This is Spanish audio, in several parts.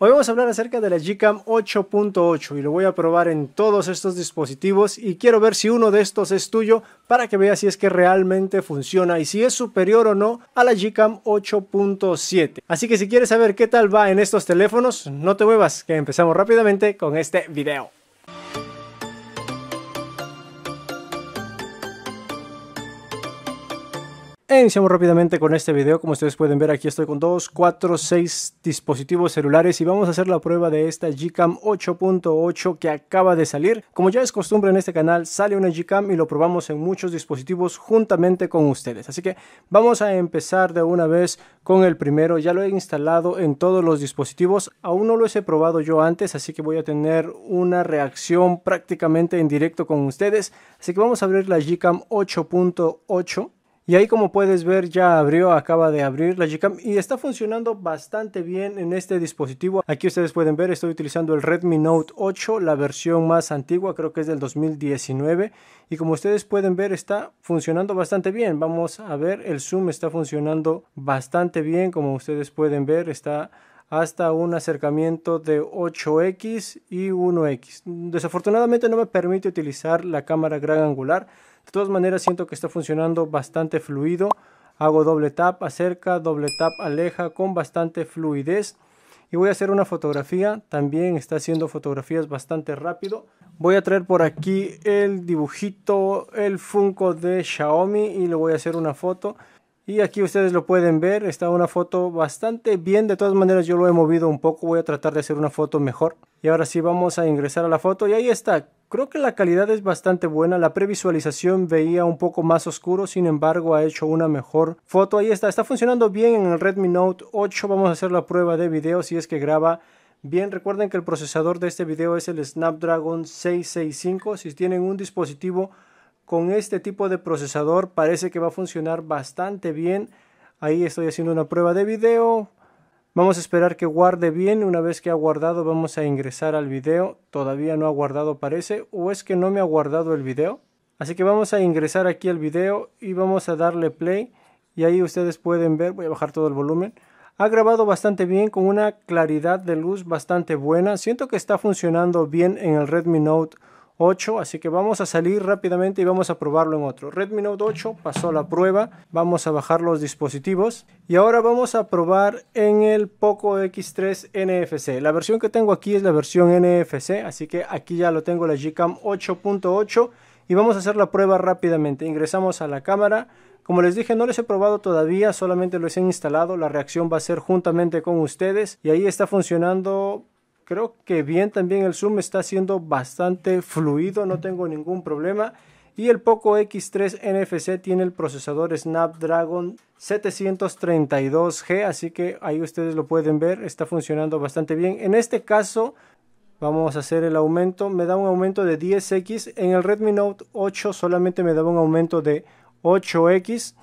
Hoy vamos a hablar acerca de la Gcam 8.8 y lo voy a probar en todos estos dispositivos y quiero ver si uno de estos es tuyo para que veas si es que realmente funciona y si es superior o no a la Gcam 8.7. Así que si quieres saber qué tal va en estos teléfonos, no te muevas que empezamos rápidamente con este video. iniciamos rápidamente con este video, como ustedes pueden ver aquí estoy con 2, 4, 6 dispositivos celulares y vamos a hacer la prueba de esta Gcam 8.8 que acaba de salir. Como ya es costumbre en este canal sale una Gcam y lo probamos en muchos dispositivos juntamente con ustedes. Así que vamos a empezar de una vez con el primero, ya lo he instalado en todos los dispositivos, aún no lo he probado yo antes así que voy a tener una reacción prácticamente en directo con ustedes. Así que vamos a abrir la Gcam 8.8. Y ahí como puedes ver ya abrió, acaba de abrir la Gcam y está funcionando bastante bien en este dispositivo. Aquí ustedes pueden ver, estoy utilizando el Redmi Note 8, la versión más antigua, creo que es del 2019. Y como ustedes pueden ver está funcionando bastante bien. Vamos a ver, el zoom está funcionando bastante bien, como ustedes pueden ver está hasta un acercamiento de 8x y 1x. Desafortunadamente no me permite utilizar la cámara gran angular, de todas maneras siento que está funcionando bastante fluido. Hago doble tap, acerca, doble tap, aleja con bastante fluidez. Y voy a hacer una fotografía. También está haciendo fotografías bastante rápido. Voy a traer por aquí el dibujito, el Funko de Xiaomi y le voy a hacer una foto. Y aquí ustedes lo pueden ver, está una foto bastante bien, de todas maneras yo lo he movido un poco, voy a tratar de hacer una foto mejor. Y ahora sí vamos a ingresar a la foto y ahí está, Creo que la calidad es bastante buena, la previsualización veía un poco más oscuro, sin embargo ha hecho una mejor foto. Ahí está, está funcionando bien en el Redmi Note 8, vamos a hacer la prueba de video si es que graba Bien, recuerden que el procesador de este video es el Snapdragon 665. Si tienen un dispositivo con este tipo de procesador, parece que va a funcionar bastante bien. Ahí estoy haciendo una prueba de video. Vamos a esperar que guarde bien, una vez que ha guardado vamos a ingresar al video, todavía no ha guardado parece, o es que no me ha guardado el video. Así que vamos a ingresar aquí al video y vamos a darle play y ahí ustedes pueden ver, voy a bajar todo el volumen. Ha grabado bastante bien con una claridad de luz bastante buena, siento que está funcionando bien en el Redmi Note 8, así que vamos a salir rápidamente y vamos a probarlo en otro. Redmi Note 8 pasó la prueba, vamos a bajar los dispositivos y ahora vamos a probar en el Poco X3 NFC. La versión que tengo aquí es la versión NFC, así que aquí ya lo tengo la Gcam 8.8 y vamos a hacer la prueba rápidamente. Ingresamos a la cámara. Como les dije, no les he probado todavía, solamente los he instalado. La reacción va a ser juntamente con ustedes y ahí está funcionando creo que bien también el zoom está siendo bastante fluido, no tengo ningún problema. Y el Poco X3 NFC tiene el procesador Snapdragon 732G, así que ahí ustedes lo pueden ver, está funcionando bastante bien. En este caso, vamos a hacer el aumento, me da un aumento de 10X, en el Redmi Note 8 solamente me daba un aumento de 8X.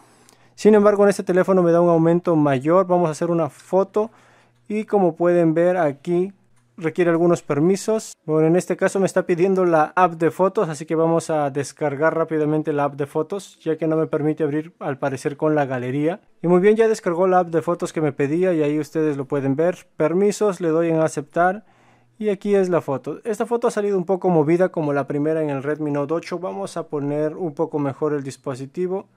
Sin embargo, en este teléfono me da un aumento mayor, vamos a hacer una foto y como pueden ver aquí requiere algunos permisos. Bueno, en este caso me está pidiendo la app de fotos, así que vamos a descargar rápidamente la app de fotos, ya que no me permite abrir al parecer con la galería. Y muy bien, ya descargó la app de fotos que me pedía y ahí ustedes lo pueden ver. Permisos, le doy en aceptar. Y aquí es la foto. Esta foto ha salido un poco movida como la primera en el Redmi Note 8. Vamos a poner un poco mejor el dispositivo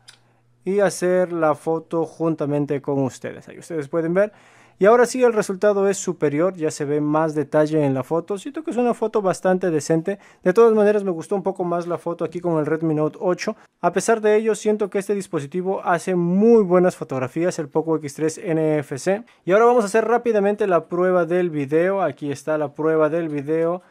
y hacer la foto juntamente con ustedes. Ahí ustedes pueden ver. Y ahora sí el resultado es superior, ya se ve más detalle en la foto. Siento que es una foto bastante decente. De todas maneras me gustó un poco más la foto aquí con el Redmi Note 8. A pesar de ello siento que este dispositivo hace muy buenas fotografías, el Poco X3 NFC. Y ahora vamos a hacer rápidamente la prueba del video. Aquí está la prueba del video.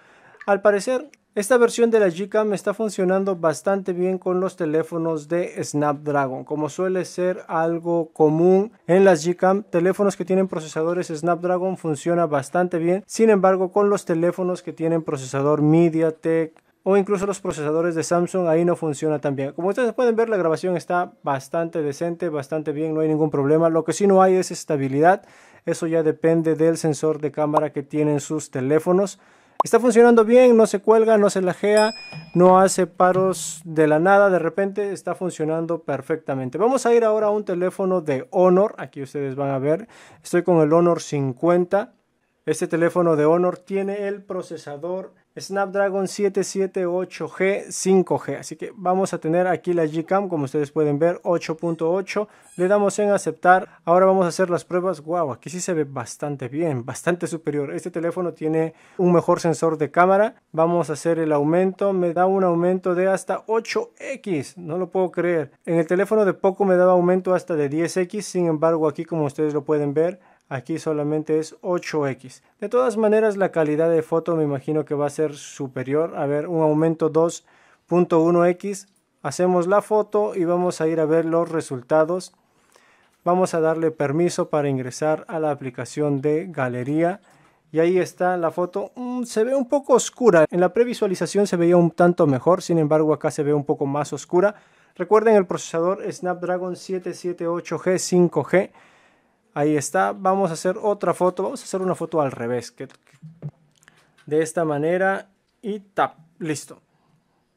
Al parecer esta versión de la Gcam está funcionando bastante bien con los teléfonos de Snapdragon, como suele ser algo común en las Gcam, teléfonos que tienen procesadores Snapdragon funciona bastante bien. Sin embargo, con los teléfonos que tienen procesador MediaTek o incluso los procesadores de Samsung ahí no funciona tan bien. Como ustedes pueden ver, la grabación está bastante decente, bastante bien, no hay ningún problema. Lo que sí no hay es estabilidad. Eso ya depende del sensor de cámara que tienen sus teléfonos está funcionando bien, no se cuelga, no se lajea, no hace paros de la nada, de repente está funcionando perfectamente. Vamos a ir ahora a un teléfono de Honor, aquí ustedes van a ver, estoy con el Honor 50. Este teléfono de Honor tiene el procesador Snapdragon 778G 5G. Así que vamos a tener aquí la Gcam, como ustedes pueden ver, 8.8. Le damos en aceptar. Ahora vamos a hacer las pruebas. guau aquí sí se ve bastante bien, bastante superior. Este teléfono tiene un mejor sensor de cámara. Vamos a hacer el aumento. Me da un aumento de hasta 8X. No lo puedo creer. En el teléfono de poco me daba aumento hasta de 10X. Sin embargo, aquí como ustedes lo pueden ver, Aquí solamente es 8X. De todas maneras, la calidad de foto me imagino que va a ser superior. A ver, un aumento 2.1X. Hacemos la foto y vamos a ir a ver los resultados. Vamos a darle permiso para ingresar a la aplicación de galería. Y ahí está la foto. Mm, se ve un poco oscura. En la previsualización se veía un tanto mejor. Sin embargo, acá se ve un poco más oscura. Recuerden el procesador Snapdragon 778G 5G. Ahí está, vamos a hacer otra foto, vamos a hacer una foto al revés, de esta manera y tap, listo.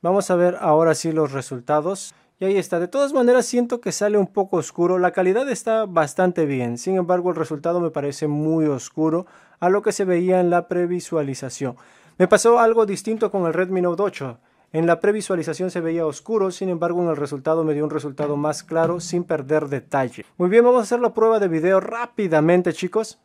Vamos a ver ahora sí los resultados. Y ahí está, de todas maneras siento que sale un poco oscuro, la calidad está bastante bien, sin embargo el resultado me parece muy oscuro a lo que se veía en la previsualización. Me pasó algo distinto con el Redmi Note 8, en la previsualización se veía oscuro, sin embargo en el resultado me dio un resultado más claro sin perder detalle. Muy bien, vamos a hacer la prueba de video rápidamente chicos.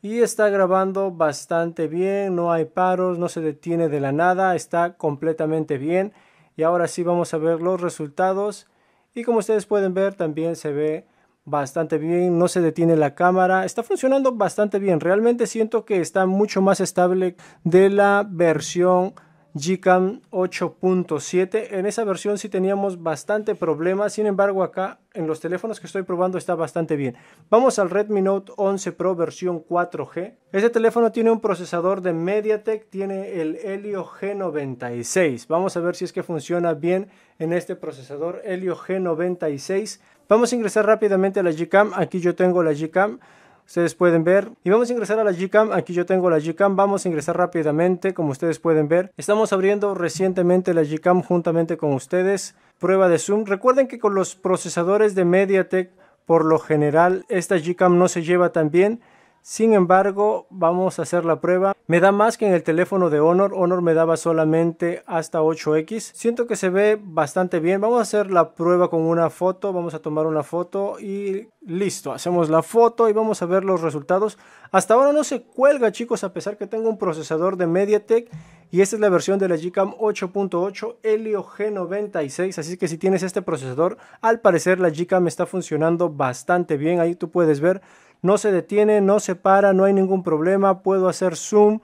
Y está grabando bastante bien, no hay paros, no se detiene de la nada, está completamente bien. Y ahora sí vamos a ver los resultados. Y como ustedes pueden ver también se ve bastante bien, no se detiene la cámara, está funcionando bastante bien. Realmente siento que está mucho más estable de la versión Gcam 8.7. En esa versión sí teníamos bastante problemas sin embargo acá en los teléfonos que estoy probando está bastante bien. Vamos al Redmi Note 11 Pro versión 4G. Este teléfono tiene un procesador de MediaTek, tiene el Helio G96. Vamos a ver si es que funciona bien en este procesador Helio G96. Vamos a ingresar rápidamente a la Gcam. Aquí yo tengo la Gcam ustedes pueden ver. Y vamos a ingresar a la Gcam, aquí yo tengo la Gcam, vamos a ingresar rápidamente como ustedes pueden ver. Estamos abriendo recientemente la Gcam juntamente con ustedes. Prueba de zoom, recuerden que con los procesadores de MediaTek por lo general esta Gcam no se lleva tan bien sin embargo, vamos a hacer la prueba. Me da más que en el teléfono de Honor. Honor me daba solamente hasta 8X. Siento que se ve bastante bien. Vamos a hacer la prueba con una foto. Vamos a tomar una foto y listo. Hacemos la foto y vamos a ver los resultados. Hasta ahora no se cuelga, chicos, a pesar que tengo un procesador de MediaTek. Y esta es la versión de la Gcam 8.8 Helio G96. Así que si tienes este procesador, al parecer la Gcam está funcionando bastante bien. Ahí tú puedes ver no se detiene, no se para, no hay ningún problema, puedo hacer zoom,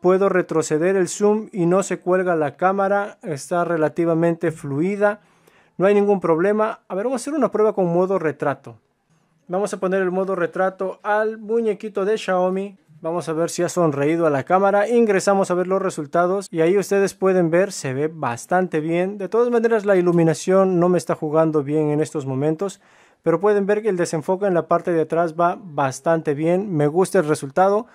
puedo retroceder el zoom y no se cuelga la cámara, está relativamente fluida, no hay ningún problema. A ver, vamos a hacer una prueba con modo retrato. Vamos a poner el modo retrato al muñequito de Xiaomi. Vamos a ver si ha sonreído a la cámara. Ingresamos a ver los resultados y ahí ustedes pueden ver, se ve bastante bien. De todas maneras, la iluminación no me está jugando bien en estos momentos pero pueden ver que el desenfoque en la parte de atrás va bastante bien. Me gusta el resultado.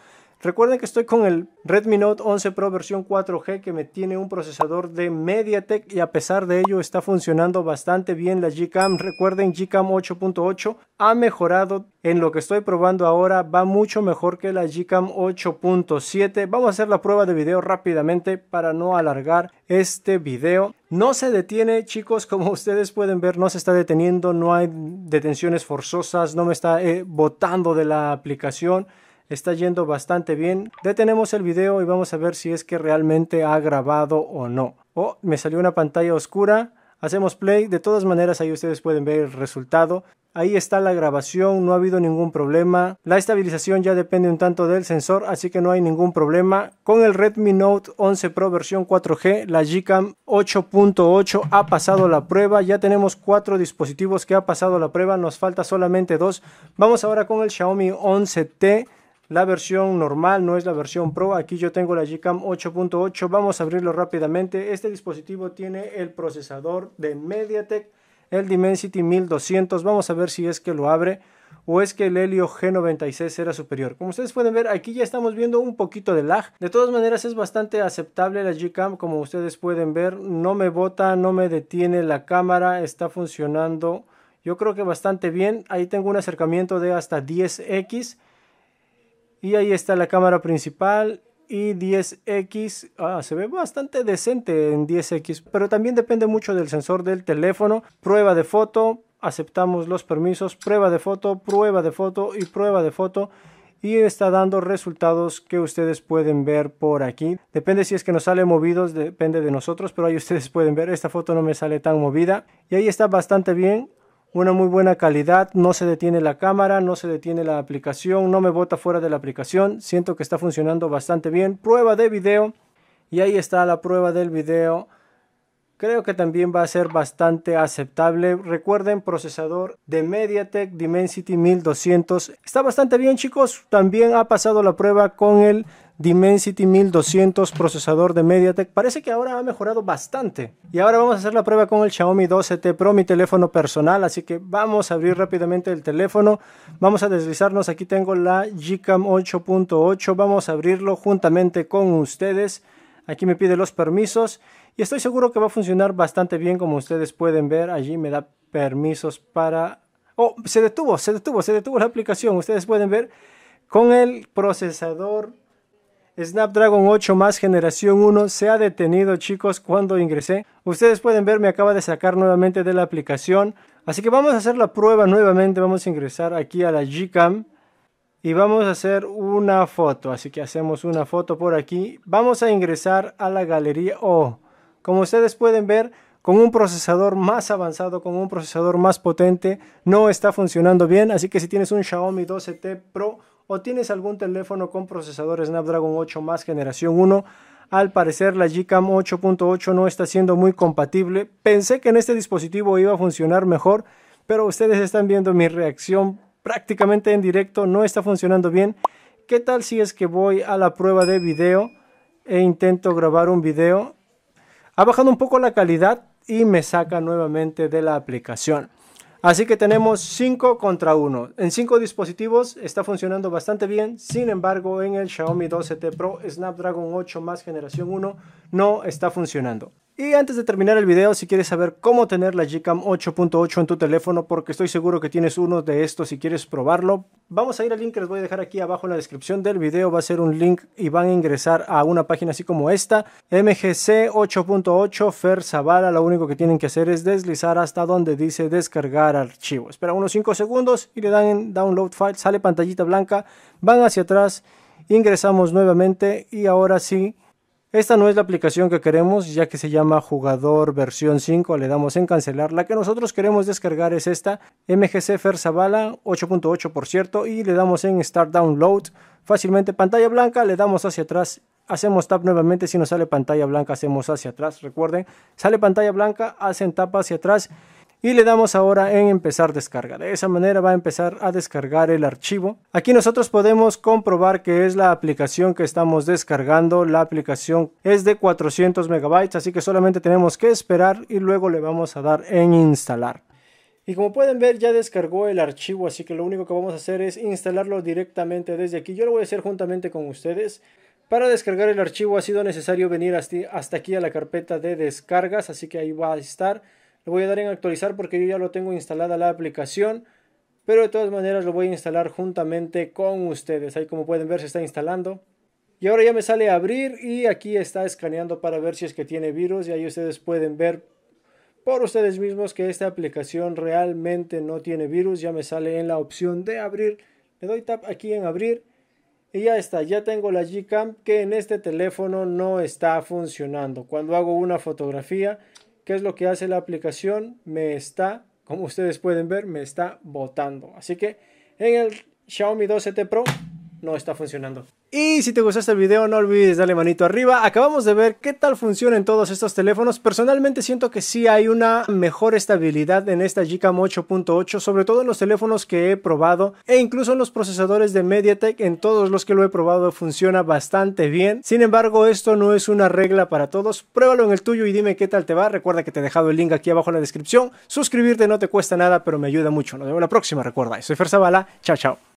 Recuerden que estoy con el Redmi Note 11 Pro versión 4G que me tiene un procesador de MediaTek y a pesar de ello está funcionando bastante bien la Gcam. Recuerden Gcam 8.8 ha mejorado en lo que estoy probando ahora, va mucho mejor que la Gcam 8.7. Vamos a hacer la prueba de video rápidamente para no alargar este video. No se detiene, chicos, como ustedes pueden ver, no se está deteniendo, no hay detenciones forzosas, no me está eh, botando de la aplicación está yendo bastante bien. Detenemos el video y vamos a ver si es que realmente ha grabado o no. Oh, me salió una pantalla oscura. Hacemos play, de todas maneras ahí ustedes pueden ver el resultado. Ahí está la grabación, no ha habido ningún problema. La estabilización ya depende un tanto del sensor, así que no hay ningún problema. Con el Redmi Note 11 Pro versión 4G, la Gcam 8.8 ha pasado la prueba. Ya tenemos cuatro dispositivos que ha pasado la prueba, nos falta solamente dos. Vamos ahora con el Xiaomi 11T la versión normal, no es la versión Pro. Aquí yo tengo la Gcam 8.8. Vamos a abrirlo rápidamente. Este dispositivo tiene el procesador de MediaTek, el Dimensity 1200. Vamos a ver si es que lo abre o es que el Helio G96 era superior. Como ustedes pueden ver, aquí ya estamos viendo un poquito de lag. De todas maneras, es bastante aceptable la Gcam, como ustedes pueden ver. No me bota, no me detiene la cámara, está funcionando yo creo que bastante bien. Ahí tengo un acercamiento de hasta 10x. Y ahí está la cámara principal y 10X. Ah, se ve bastante decente en 10X, pero también depende mucho del sensor del teléfono. Prueba de foto, aceptamos los permisos, prueba de foto, prueba de foto y prueba de foto. Y está dando resultados que ustedes pueden ver por aquí. Depende si es que nos sale movidos, depende de nosotros, pero ahí ustedes pueden ver. Esta foto no me sale tan movida. Y ahí está bastante bien una muy buena calidad, no se detiene la cámara, no se detiene la aplicación, no me bota fuera de la aplicación, siento que está funcionando bastante bien. Prueba de video y ahí está la prueba del video. Creo que también va a ser bastante aceptable. Recuerden, procesador de MediaTek Dimensity 1200. Está bastante bien, chicos. También ha pasado la prueba con el Dimensity 1200 procesador de MediaTek. Parece que ahora ha mejorado bastante. Y ahora vamos a hacer la prueba con el Xiaomi 12T Pro, mi teléfono personal. Así que vamos a abrir rápidamente el teléfono. Vamos a deslizarnos. Aquí tengo la Gcam 8.8. Vamos a abrirlo juntamente con ustedes. Aquí me pide los permisos. Y estoy seguro que va a funcionar bastante bien como ustedes pueden ver. Allí me da permisos para... Oh, se detuvo, se detuvo, se detuvo la aplicación. Ustedes pueden ver con el procesador Snapdragon 8 más generación 1 se ha detenido chicos cuando ingresé. Ustedes pueden ver, me acaba de sacar nuevamente de la aplicación. Así que vamos a hacer la prueba nuevamente. Vamos a ingresar aquí a la Gcam. Y vamos a hacer una foto. Así que hacemos una foto por aquí. Vamos a ingresar a la galería O. Como ustedes pueden ver, con un procesador más avanzado, con un procesador más potente, no está funcionando bien. Así que si tienes un Xiaomi 12T Pro o tienes algún teléfono con procesador Snapdragon 8 más generación 1, al parecer la Gcam 8.8 no está siendo muy compatible. Pensé que en este dispositivo iba a funcionar mejor, pero ustedes están viendo mi reacción prácticamente en directo, no está funcionando bien. ¿Qué tal si es que voy a la prueba de video e intento grabar un video? Ha bajado un poco la calidad y me saca nuevamente de la aplicación. Así que tenemos 5 contra 1. En 5 dispositivos está funcionando bastante bien. Sin embargo, en el Xiaomi 12T Pro Snapdragon 8 más generación 1 no está funcionando. Y antes de terminar el video, si quieres saber cómo tener la Gcam 8.8 en tu teléfono, porque estoy seguro que tienes uno de estos si quieres probarlo, vamos a ir al link que les voy a dejar aquí abajo en la descripción del video, va a ser un link y van a ingresar a una página así como esta, MGC 8.8 Fer Zavala, lo único que tienen que hacer es deslizar hasta donde dice descargar archivo. Espera unos 5 segundos y le dan en download file, sale pantallita blanca, van hacia atrás, ingresamos nuevamente y ahora sí esta no es la aplicación que queremos ya que se llama jugador versión 5, le damos en cancelar. La que nosotros queremos descargar es esta, MGC Ferzabala 8.8 por cierto, y le damos en Start Download. Fácilmente pantalla blanca, le damos hacia atrás hacemos tap nuevamente, si no sale pantalla blanca hacemos hacia atrás, recuerden, sale pantalla blanca, hacen tap hacia atrás y le damos ahora en empezar descarga. De esa manera va a empezar a descargar el archivo. Aquí nosotros podemos comprobar que es la aplicación que estamos descargando. La aplicación es de 400 megabytes, así que solamente tenemos que esperar y luego le vamos a dar en instalar. Y como pueden ver ya descargó el archivo, así que lo único que vamos a hacer es instalarlo directamente desde aquí. Yo lo voy a hacer juntamente con ustedes. Para descargar el archivo ha sido necesario venir hasta aquí a la carpeta de descargas, así que ahí va a estar. Le voy a dar en actualizar porque yo ya lo tengo instalada la aplicación. Pero de todas maneras lo voy a instalar juntamente con ustedes. Ahí como pueden ver se está instalando. Y ahora ya me sale abrir y aquí está escaneando para ver si es que tiene virus. Y ahí ustedes pueden ver por ustedes mismos que esta aplicación realmente no tiene virus. Ya me sale en la opción de abrir. Le doy tap aquí en abrir. Y ya está, ya tengo la Gcam que en este teléfono no está funcionando. Cuando hago una fotografía ¿Qué es lo que hace la aplicación? Me está, como ustedes pueden ver, me está botando. Así que en el Xiaomi 12T Pro no está funcionando. Y si te gustó este video no olvides darle manito arriba. Acabamos de ver qué tal funcionan todos estos teléfonos. Personalmente siento que sí hay una mejor estabilidad en esta Gcam 8.8, sobre todo en los teléfonos que he probado e incluso en los procesadores de MediaTek, en todos los que lo he probado funciona bastante bien. Sin embargo, esto no es una regla para todos. Pruébalo en el tuyo y dime qué tal te va. Recuerda que te he dejado el link aquí abajo en la descripción. Suscribirte no te cuesta nada, pero me ayuda mucho. Nos vemos la próxima, recuerda. Soy Fer Chao, chao.